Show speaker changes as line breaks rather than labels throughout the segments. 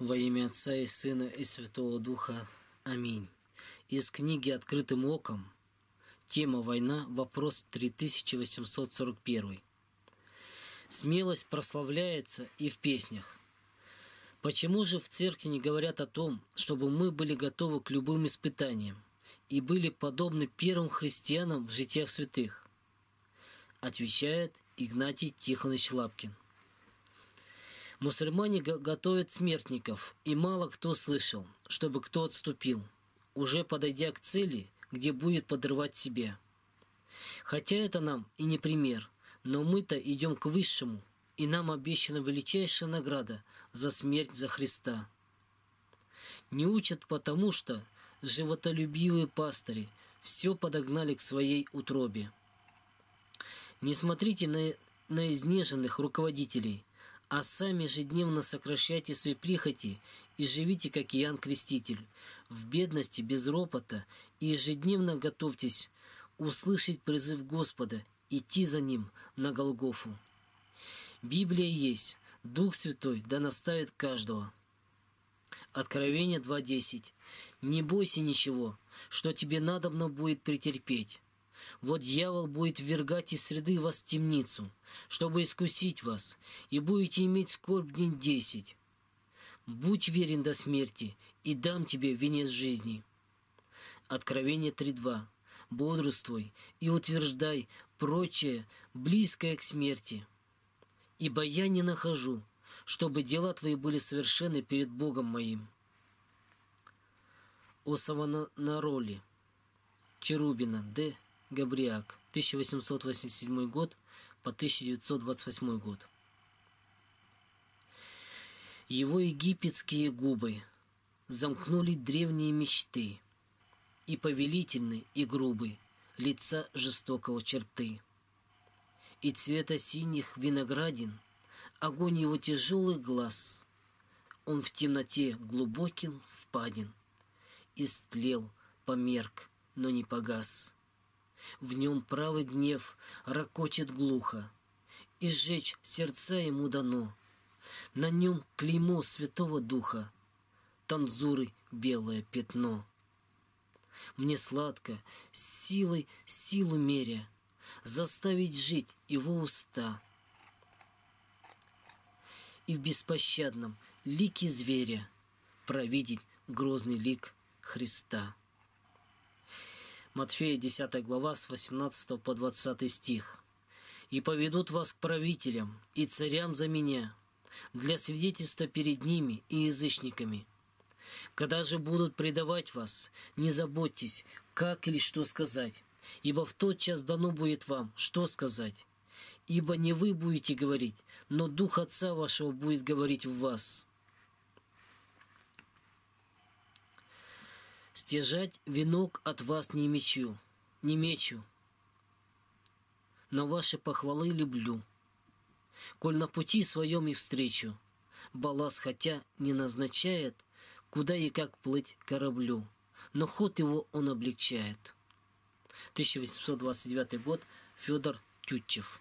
Во имя Отца и Сына и Святого Духа. Аминь. Из книги «Открытым оком» Тема «Война. Вопрос 3841». Смелость прославляется и в песнях. Почему же в церкви не говорят о том, чтобы мы были готовы к любым испытаниям и были подобны первым христианам в житиях святых? Отвечает Игнатий Тихонович Лапкин – Мусульмане готовят смертников, и мало кто слышал, чтобы кто отступил, уже подойдя к цели, где будет подрывать себя. Хотя это нам и не пример, но мы-то идем к высшему, и нам обещана величайшая награда за смерть за Христа. Не учат потому, что животолюбивые пастыри все подогнали к своей утробе. Не смотрите на, на изнеженных руководителей – а сами ежедневно сокращайте свои прихоти и живите, как Иоанн Креститель, в бедности, без ропота, и ежедневно готовьтесь услышать призыв Господа, идти за Ним на Голгофу. Библия есть, Дух Святой да наставит каждого. Откровение 2.10. «Не бойся ничего, что тебе надобно будет претерпеть. Вот дьявол будет ввергать из среды вас в темницу, чтобы искусить вас, и будете иметь скорбь день десять. Будь верен до смерти, и дам тебе венец жизни». Откровение 3.2. «Бодрствуй и утверждай прочее, близкое к смерти. Ибо я не нахожу, чтобы дела твои были совершены перед Богом моим». О Саванароле. Черубина. Д. Габриак, 1887 год по 1928 год. Его египетские губы замкнули древние мечты и повелительны и грубы лица жестокого черты. И цвета синих виноградин, огонь его тяжелых глаз, он в темноте глубоким впаден, истлел, померк, но не погас. В нем правый гнев ракочет глухо, И сжечь сердца ему дано. На нем клеймо Святого Духа, Танзуры белое пятно. Мне сладко, силой силу меря, Заставить жить его уста. И в беспощадном лике зверя Провидеть грозный лик Христа. Матфея 10 глава с 18 по 20 стих. «И поведут вас к правителям и царям за меня, для свидетельства перед ними и язычниками. Когда же будут предавать вас, не заботьтесь, как или что сказать, ибо в тот час дано будет вам, что сказать. Ибо не вы будете говорить, но Дух Отца вашего будет говорить в вас». Стяжать венок от вас не мечу, не мечу, но ваши похвалы люблю. Коль на пути своем и встречу, Балас хотя не назначает, куда и как плыть кораблю, но ход его он облегчает. 1829 год, Федор Тютчев.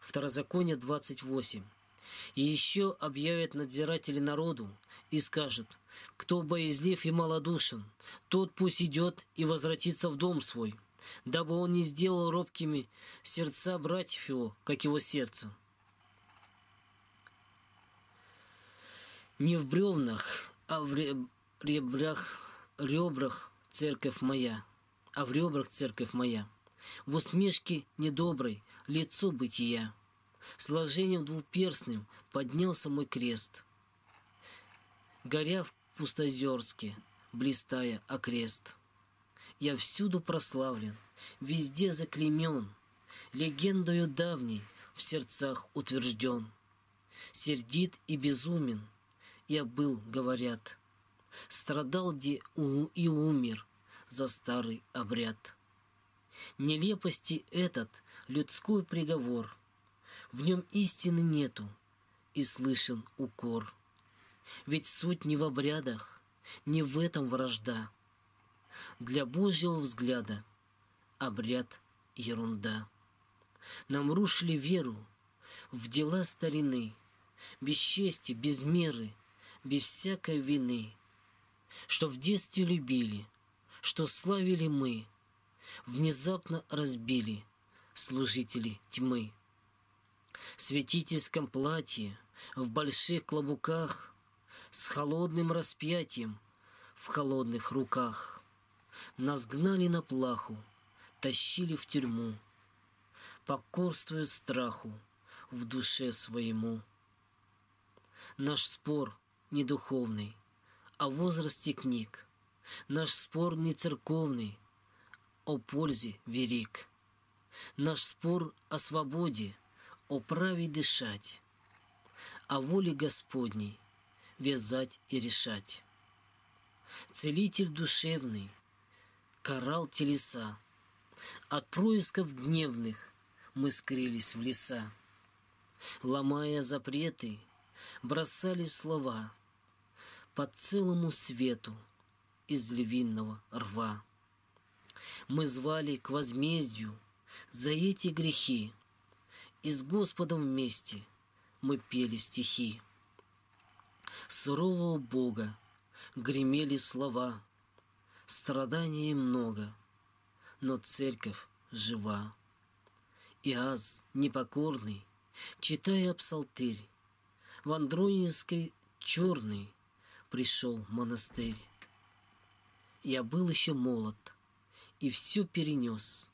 Второзаконие 28. «И еще объявят надзиратели народу и скажут, кто боязлив и малодушен, тот пусть идет и возвратится в дом свой, дабы он не сделал робкими сердца братьев его, как его сердце. Не в бревнах, а в ребрах, ребрах церковь моя, а в ребрах церковь моя. В усмешке недоброй лицо бытия. Сложением двуперстным поднялся мой крест. Горя в пустозерске, блистая окрест. Я всюду прославлен, везде заклемен, легендою давней в сердцах утвержден. Сердит и безумен, я был, говорят, страдал где и умер за старый обряд. Нелепости этот людской приговор, в нем истины нету, и слышен укор. Ведь суть не в обрядах, не в этом вражда. Для Божьего взгляда обряд — ерунда. Нам рушили веру в дела старины, без чести, без меры, без всякой вины, что в детстве любили, что славили мы, внезапно разбили служители тьмы. В святительском платье, в больших клобуках — с холодным распятием в холодных руках. Нас гнали на плаху, тащили в тюрьму, покорствуя страху в душе своему. Наш спор не духовный, о а возрасте книг, Наш спор не церковный, о пользе верик, Наш спор о свободе, о праве дышать, о воле Господней — вязать и решать. Целитель душевный карал телеса, От происков гневных мы скрылись в леса. Ломая запреты, бросали слова По целому свету из львиного рва. Мы звали к возмездию за эти грехи, И с Господом вместе мы пели стихи сурового бога гремели слова, страданий много, но церковь жива. И аз непокорный, читая псалтырь, в Андронинской черный пришел монастырь. Я был еще молод и все перенес,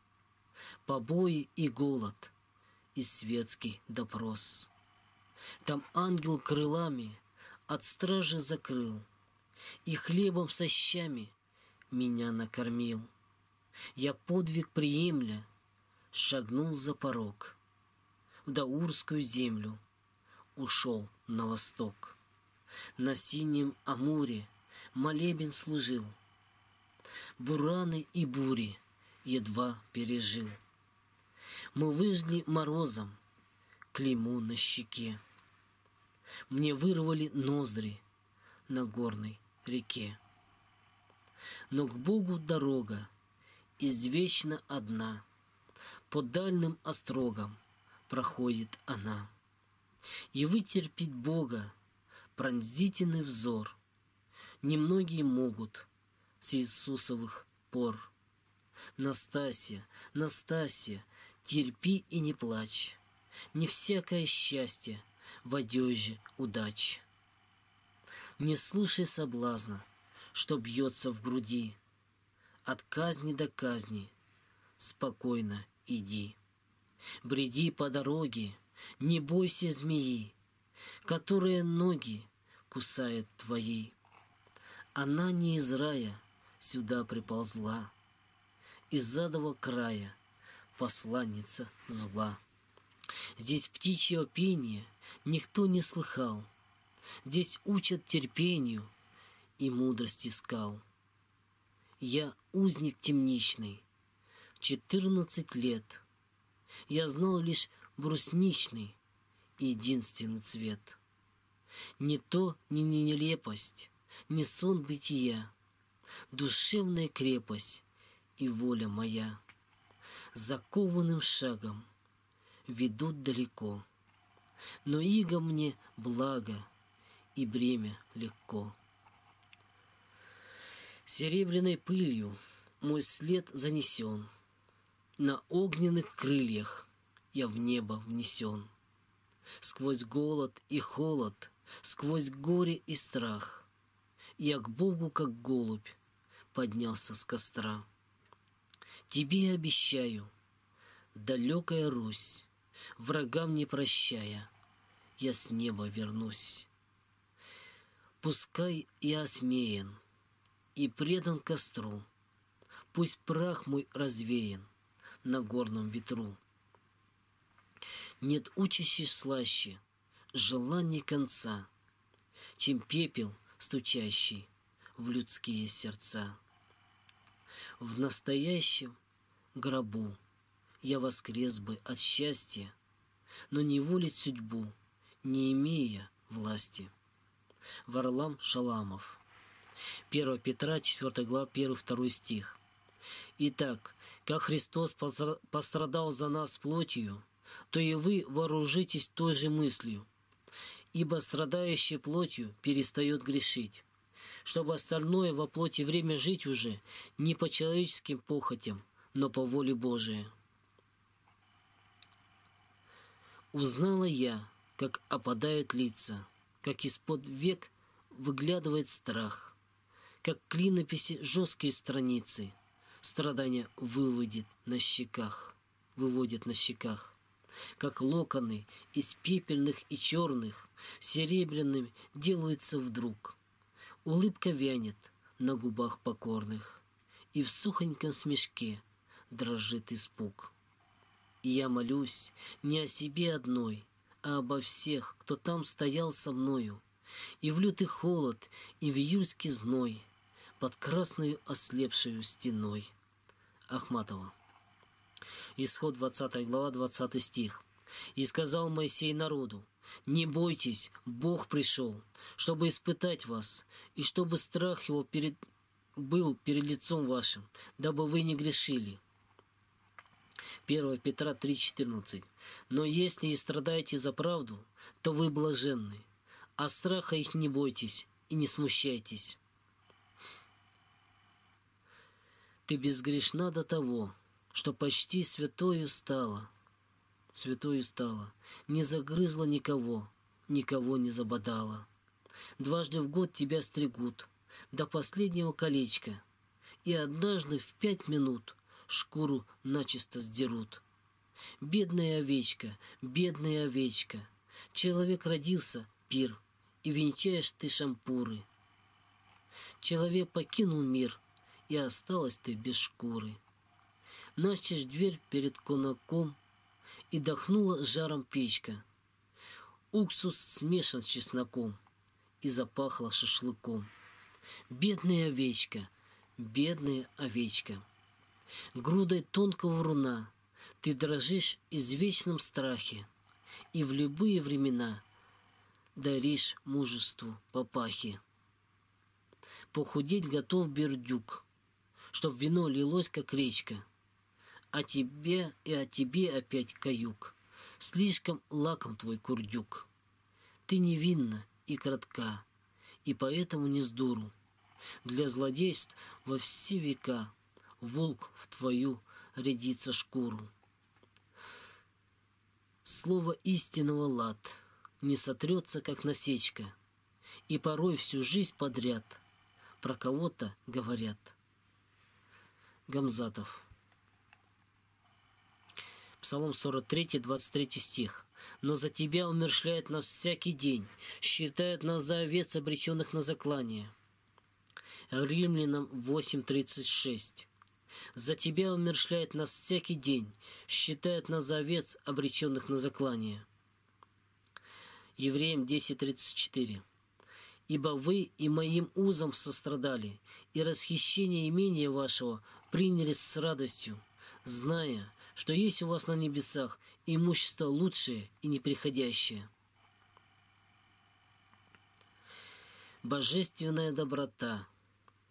побои и голод и светский допрос. Там ангел крылами — от стражи закрыл, И хлебом со щами меня накормил. Я подвиг приемля, шагнул за порог, В Даурскую землю ушел на восток. На синем Амуре молебен служил, Бураны и бури едва пережил. Мы выжгли морозом клейму на щеке. Мне вырвали ноздри на горной реке. Но к Богу дорога извечно одна, По дальним острогам проходит она. И вытерпеть Бога пронзительный взор Немногие могут с Иисусовых пор. Настасья, Настасья, терпи и не плачь, Не всякое счастье — в одежде удачи. Не слушай соблазна, что бьется в груди, От казни до казни спокойно иди. Бреди по дороге, не бойся змеи, Которые ноги кусает твои. Она не из рая сюда приползла, Из адового края посланница зла. Здесь птичье пение — никто не слыхал. Здесь учат терпению и мудрости скал. Я узник темничный, четырнадцать лет. Я знал лишь брусничный, единственный цвет. Ни то, ни не нелепость, ни сон бытия, Душевная крепость и воля моя. Закованным шагом ведут далеко — но иго мне благо, и бремя легко. Серебряной пылью мой след занесен, На огненных крыльях я в небо внесен. Сквозь голод и холод, сквозь горе и страх, Я к Богу, как голубь, поднялся с костра. Тебе обещаю, далекая Русь, врагам не прощая, я с неба вернусь. Пускай я осмеян и предан костру, Пусть прах мой развеян на горном ветру. Нет учащей слаще желаний конца, Чем пепел, стучащий в людские сердца. В настоящем гробу я воскрес бы от счастья, но не волить судьбу, не имея власти. Варлам Шаламов 1 Петра, 4 глава, 1-2 стих. Итак, как Христос пострадал за нас плотью, то и вы вооружитесь той же мыслью, ибо страдающий плотью перестает грешить, чтобы остальное во плоти время жить уже не по человеческим похотям, но по воле Божией. Узнала я, как опадают лица, как из-под век выглядывает страх, как клинописи жесткие страницы, страдания выводит на щеках, выводит на щеках как локоны из пепельных и черных серебряными делаются вдруг. Улыбка вянет на губах покорных, и в сухоньком смешке дрожит испуг я молюсь не о себе одной, а обо всех, кто там стоял со мною. И в лютый холод, и в июльский зной, под красную ослепшую стеной. Ахматова. Исход 20 глава, 20 стих. «И сказал Моисей народу, «Не бойтесь, Бог пришел, чтобы испытать вас, и чтобы страх его перед... был перед лицом вашим, дабы вы не грешили». 1 Петра 3,14. «Но если и страдаете за правду, то вы блаженны, а страха их не бойтесь и не смущайтесь». Ты безгрешна до того, что почти святою стала, святою стала, не загрызла никого, никого не забодала. Дважды в год тебя стригут до последнего колечка, и однажды в пять минут шкуру начисто сдерут. Бедная овечка, бедная овечка, человек родился, пир, и венчаешь ты шампуры. Человек покинул мир, и осталась ты без шкуры. Настежь дверь перед конаком, и дохнула жаром печка. Уксус смешан с чесноком, и запахло шашлыком. Бедная овечка, бедная овечка грудой тонкого руна, ты дрожишь из вечном страхе и в любые времена даришь мужеству папахи. Похудеть готов бердюк, чтоб вино лилось, как речка, а тебе и о тебе опять каюк. Слишком лаком твой курдюк. Ты невинна и кратка, и поэтому не сдуру. Для злодейств во все века — волк в твою рядится шкуру. Слово истинного лад не сотрется, как насечка, и порой всю жизнь подряд про кого-то говорят. Гамзатов. Псалом 43, 23 стих. «Но за тебя умершляет нас всякий день, считает нас за овец, обреченных на заклание». Римлянам 8, 36. За тебя умершляет нас всякий день, считает нас за овец, обреченных на заклание. Евреям 10.34 «Ибо вы и моим узом сострадали, и расхищение имения вашего приняли с радостью, зная, что есть у вас на небесах имущество лучшее и неприходящее». Божественная доброта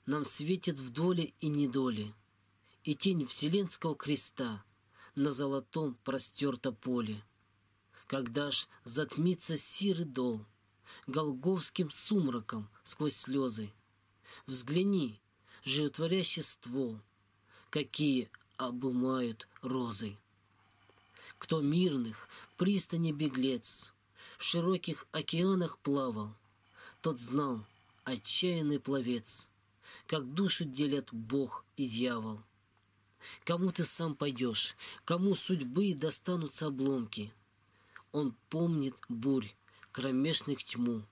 нам светит в доле и недоле – и тень Вселенского креста на золотом простерто поле. Когда ж затмится сирый дол, голговским сумраком сквозь слезы. Взгляни, животворящий ствол, какие обымают розы. Кто мирных пристани беглец, в широких океанах плавал, тот знал, отчаянный пловец, как душу делят Бог и дьявол — Кому ты сам пойдешь? Кому судьбы достанутся обломки? Он помнит бурь, кромешных тьму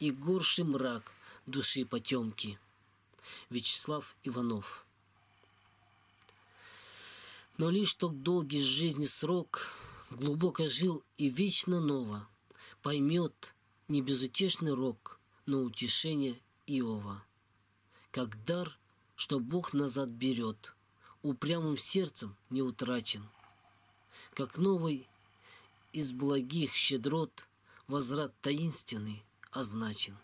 И горший мрак души потемки. Вячеслав Иванов но лишь тот долгий жизни срок Глубоко жил и вечно ново Поймет не безутешный рок, но утешение Иова. Как дар, что Бог назад берет, упрямым сердцем не утрачен. Как новый из благих щедрот возврат таинственный означен.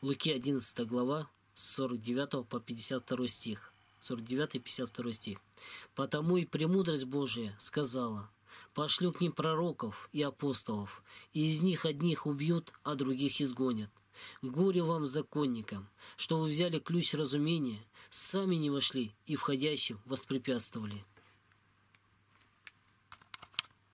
Луки 11 глава с 49 по 52 стих. 49-52 стих. «Потому и премудрость Божия сказала, пошлю к ним пророков и апостолов, и из них одних убьют, а других изгонят. Горе вам, законникам, что вы взяли ключ разумения, сами не вошли и входящим воспрепятствовали.